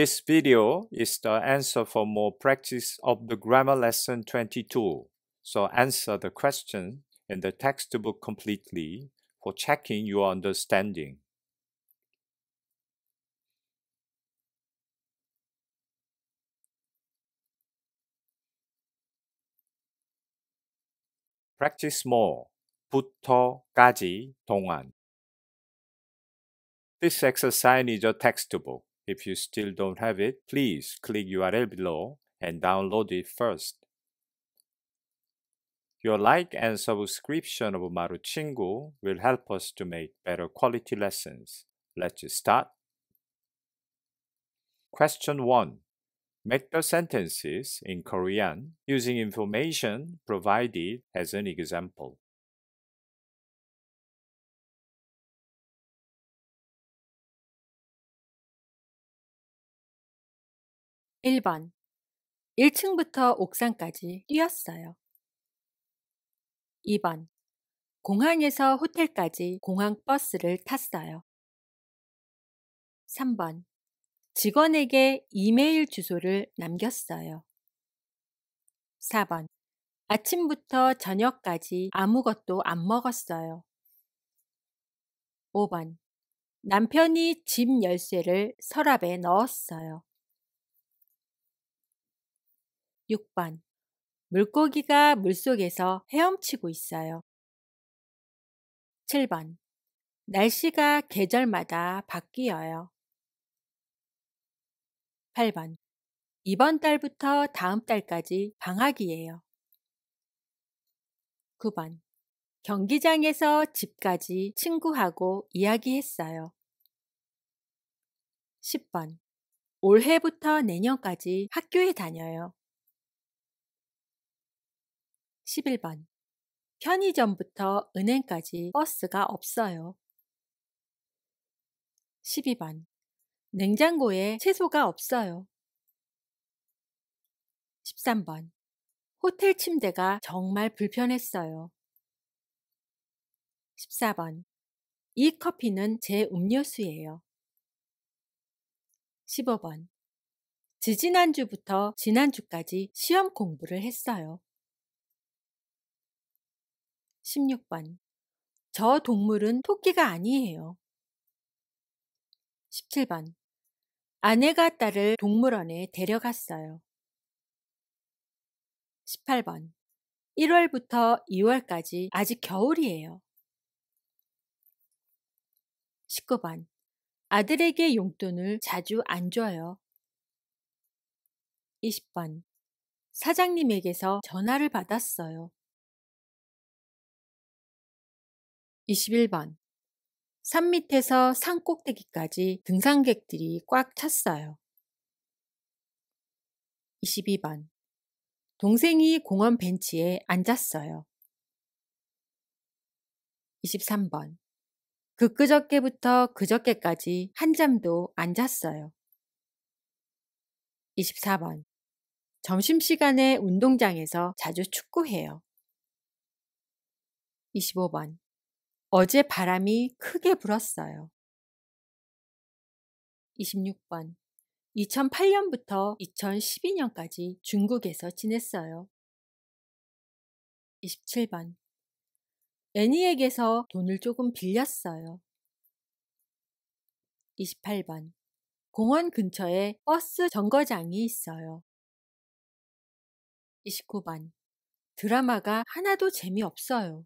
This video is the answer for more practice of the grammar lesson 22. So answer the question in the textbook completely for checking your understanding. Practice more. 부터까지 동안. This exercise is a textbook. If you still don't have it, please click URL below and download it first. Your like and subscription of Maruchingu will help us to make better quality lessons. Let's start. Question 1. Make the sentences in Korean using information provided as an example. 1번. 1층부터 옥상까지 뛰었어요. 2번. 공항에서 호텔까지 공항 버스를 탔어요. 3번. 직원에게 이메일 주소를 남겼어요. 4번. 아침부터 저녁까지 아무것도 안 먹었어요. 5번. 남편이 집 열쇠를 서랍에 넣었어요. 6번. 물고기가 물속에서 헤엄치고 있어요. 7번. 날씨가 계절마다 바뀌어요. 8번. 이번 달부터 다음 달까지 방학이에요. 9번. 경기장에서 집까지 친구하고 이야기했어요. 10번. 올해부터 내년까지 학교에 다녀요. 11번. 편의점부터 은행까지 버스가 없어요. 12번. 냉장고에 채소가 없어요. 13번. 호텔 침대가 정말 불편했어요. 14번. 이 커피는 제 음료수예요. 15번. 지지난주부터 지난주까지 시험 공부를 했어요. 16번. 저 동물은 토끼가 아니에요. 17번. 아내가 딸을 동물원에 데려갔어요. 18번. 1월부터 2월까지 아직 겨울이에요. 19번. 아들에게 용돈을 자주 안 줘요. 20번. 사장님에게서 전화를 받았어요. 21번. 산 밑에서 산 꼭대기까지 등산객들이 꽉 찼어요. 22번. 동생이 공원 벤치에 앉았어요. 23번. 그 그저께부터 그저께까지 한 잠도 안 잤어요. 24번. 점심시간에 운동장에서 자주 축구해요. 25번. 어제 바람이 크게 불었어요. 26번. 2008년부터 2012년까지 중국에서 지냈어요. 27번. 애니에게서 돈을 조금 빌렸어요. 28번. 공원 근처에 버스 정거장이 있어요. 29번. 드라마가 하나도 재미없어요.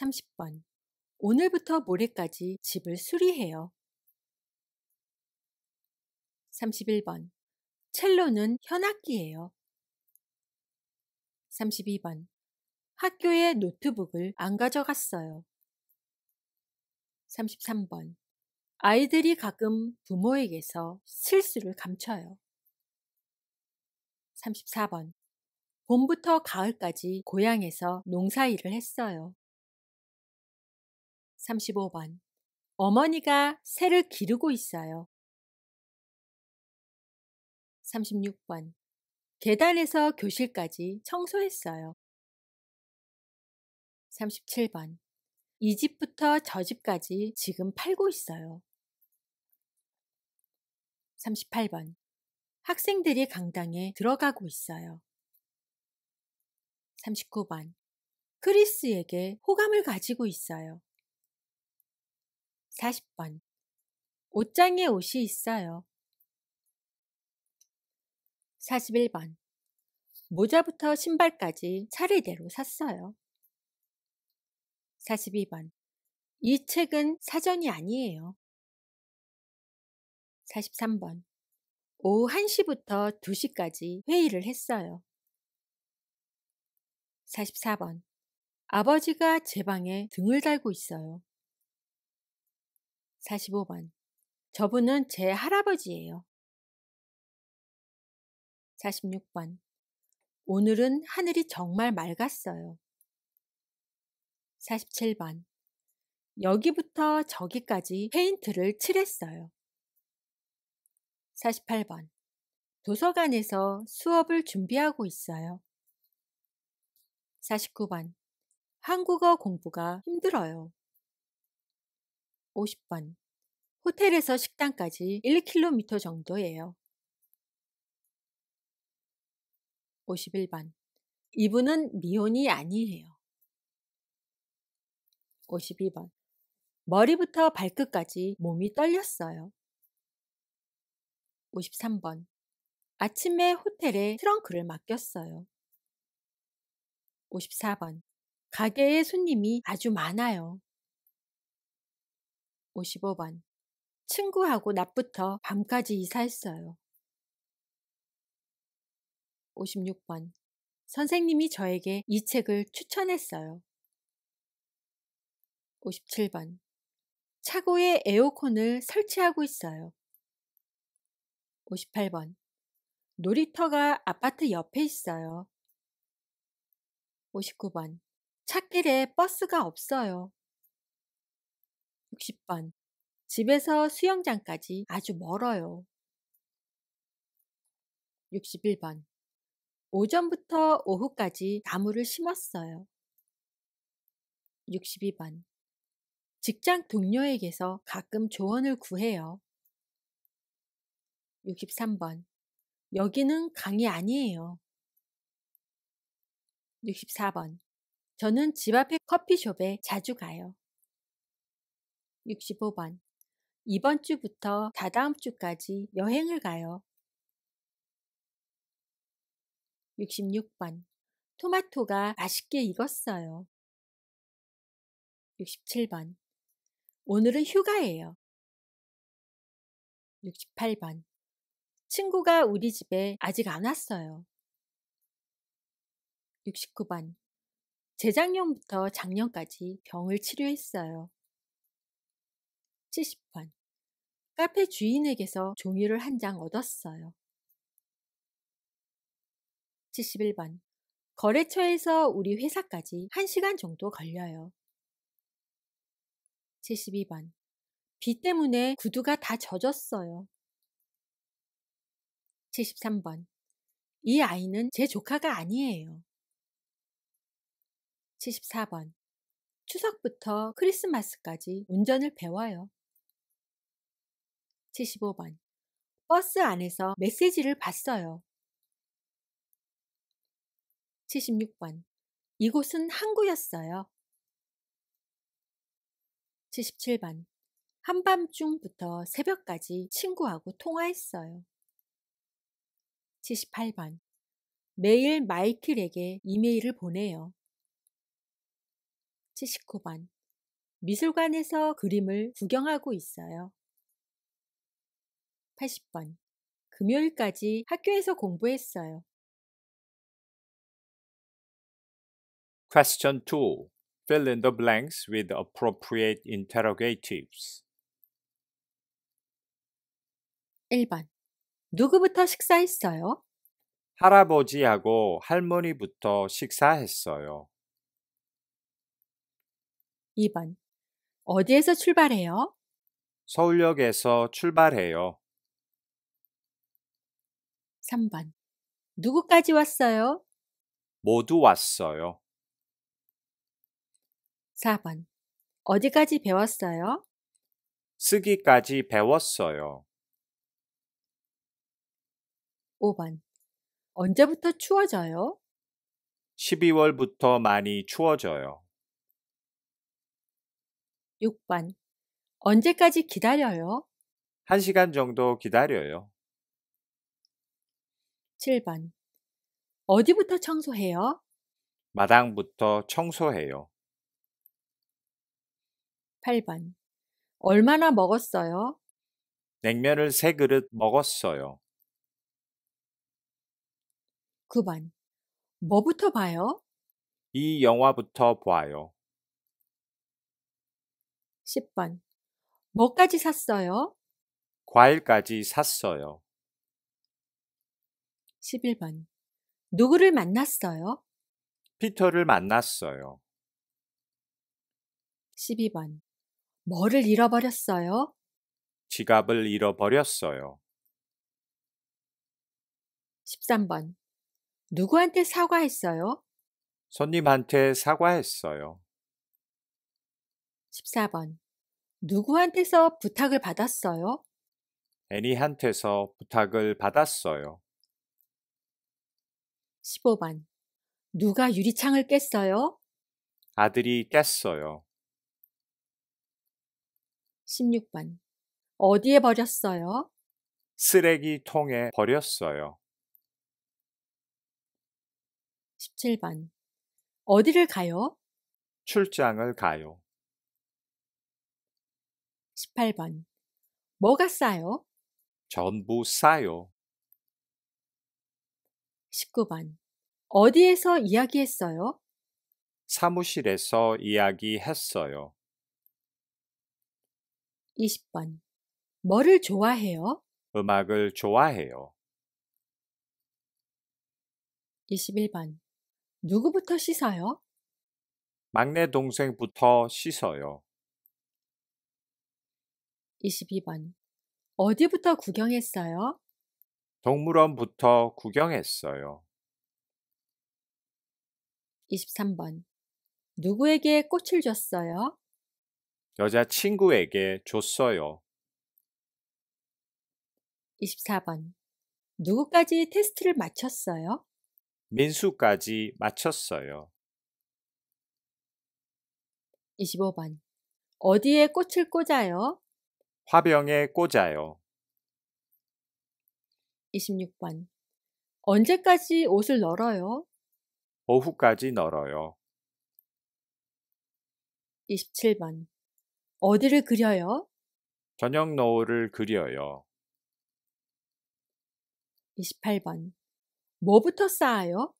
30번. 오늘부터 모레까지 집을 수리해요. 31번. 첼로는 현악기예요. 32번. 학교에 노트북을 안 가져갔어요. 33번. 아이들이 가끔 부모에게서 실수를 감춰요. 34번. 봄부터 가을까지 고향에서 농사일을 했어요. 35번. 어머니가 새를 기르고 있어요. 36번. 계단에서 교실까지 청소했어요. 37번. 이 집부터 저 집까지 지금 팔고 있어요. 38번. 학생들이 강당에 들어가고 있어요. 39번. 크리스에게 호감을 가지고 있어요. 40번. 옷장에 옷이 있어요. 41번. 모자부터 신발까지 차례대로 샀어요. 42번. 이 책은 사전이 아니에요. 43번. 오후 1시부터 2시까지 회의를 했어요. 44번. 아버지가 제 방에 등을 달고 있어요. 45번. 저분은 제 할아버지예요. 46번. 오늘은 하늘이 정말 맑았어요. 47번. 여기부터 저기까지 페인트를 칠했어요. 48번. 도서관에서 수업을 준비하고 있어요. 49번. 한국어 공부가 힘들어요. 50번. 호텔에서 식당까지 1km 정도예요. 51번. 이분은 미혼이 아니에요. 52번. 머리부터 발끝까지 몸이 떨렸어요. 53번. 아침에 호텔에 트렁크를 맡겼어요. 54번. 가게에 손님이 아주 많아요. 55번. 친구하고 낮부터 밤까지 이사했어요. 56번. 선생님이 저에게 이 책을 추천했어요. 57번. 차고에 에어컨을 설치하고 있어요. 58번. 놀이터가 아파트 옆에 있어요. 59번. 차길에 버스가 없어요. 60번. 집에서 수영장까지 아주 멀어요. 61번. 오전부터 오후까지 나무를 심었어요. 62번. 직장 동료에게서 가끔 조언을 구해요. 63번. 여기는 강이 아니에요. 64번. 저는 집 앞의 커피숍에 자주 가요. 65번. 이번 주부터 다다음 주까지 여행을 가요. 66번. 토마토가 맛있게 익었어요. 67번. 오늘은 휴가예요. 68번. 친구가 우리 집에 아직 안 왔어요. 69번. 재작년부터 작년까지 병을 치료했어요. 70원. 카페 주인에게서 종이를 한 장 얻었어요. 71번. 거래처에서 우리 회사까지 1시간 정도 걸려요. 72번. 비 때문에 구두가 다 젖었어요. 73번. 이 아이는 제 조카가 아니에요. 74번. 추석부터 크리스마스까지 운전을 배워요. 75번. 버스 안에서 메시지를 봤어요. 76번. 이곳은 항구였어요. 77번. 한밤중부터 새벽까지 친구하고 통화했어요. 78번. 매일 마이클에게 이메일을 보내요. 79번. 미술관에서 그림을 구경하고 있어요. 80번. 금요일까지 학교에서 공부했어요. Question 2. Fill in the blanks with appropriate interrogatives. 1번. 누구부터 식사했어요? 할아버지하고 할머니부터 식사했어요. 2번. 어디에서 출발해요? 서울역에서 출발해요. 3번. 누구까지 왔어요? 모두 왔어요. 4번. 어디까지 배웠어요? 쓰기까지 배웠어요. 5번. 언제부터 추워져요? 12월부터 많이 추워져요. 6번. 언제까지 기다려요? 1시간 정도 기다려요. 7번. 어디부터 청소해요? 마당부터 청소해요. 8번. 얼마나 먹었어요? 냉면을 세 그릇 먹었어요. 9번. 뭐부터 봐요? 이 영화부터 봐요. 10번. 뭐까지 샀어요? 과일까지 샀어요. 11번. 누구를 만났어요? 피터를 만났어요. 12번. 뭐를 잃어버렸어요? 지갑을 잃어버렸어요. 13번. 누구한테 사과했어요? 손님한테 사과했어요. 14번. 누구한테서 부탁을 받았어요? 애니한테서 부탁을 받았어요. 15번. 누가 유리창을 깼어요? 아들이 깼어요. 16번. 어디에 버렸어요? 쓰레기통에 버렸어요. 17번. 어디를 가요? 출장을 가요. 18번. 뭐가 싸요? 전부 싸요. 19번. 어디에서 이야기했어요? 사무실에서 이야기했어요. 20번. 뭐를 좋아해요? 음악을 좋아해요. 21번. 누구부터 씻어요? 막내 동생부터 씻어요. 22번. 어디부터 구경했어요? 동물원부터 구경했어요. 23번. 누구에게 꽃을 줬어요? 여자친구에게 줬어요. 24번. 누구까지 테스트를 마쳤어요? 민수까지 마쳤어요. 25번. 어디에 꽃을 꽂아요? 화병에 꽂아요. 26번. 언제까지 옷을 널어요? 오후까지 널어요. 27번. 어디를 그려요? 저녁 노을을 그려요. 28번. 뭐부터 쌓아요?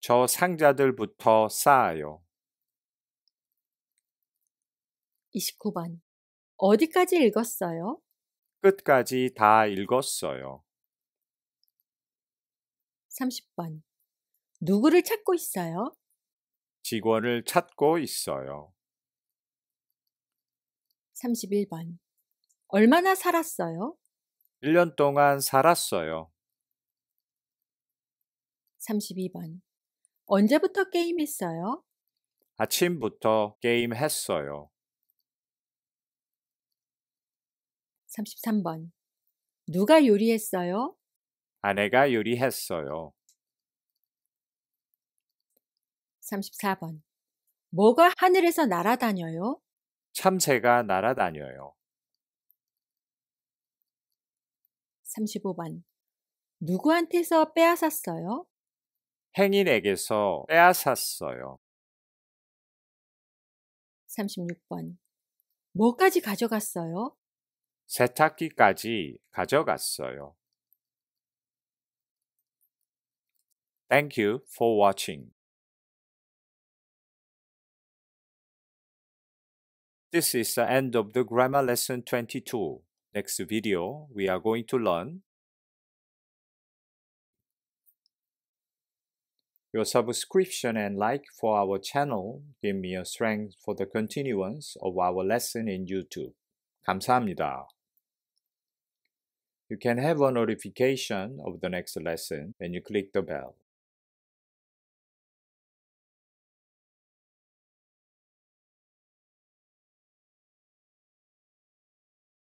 저 상자들부터 쌓아요. 29번. 어디까지 읽었어요? 끝까지 다 읽었어요. 30번. 누구를 찾고 있어요? 직원을 찾고 있어요. 31번. 얼마나 살았어요? 1년 동안 살았어요. 32번. 언제부터 게임했어요? 아침부터 게임했어요. 33번. 누가 요리했어요? 아내가 요리했어요. 34번. 뭐가 하늘에서 날아다녀요? 참새가 날아다녀요. 35번. 누구한테서 빼앗았어요? 행인에게서 빼앗았어요. 36번. 뭐까지 가져갔어요? 세탁기까지 가져갔어요. Thank you for watching. This is the end of the grammar lesson 22. Next video, we are going to learn Your subscription and like for our channel give me a strength for the continuance of our lesson in YouTube. 감사합니다. You can have a notification of the next lesson when you click the bell.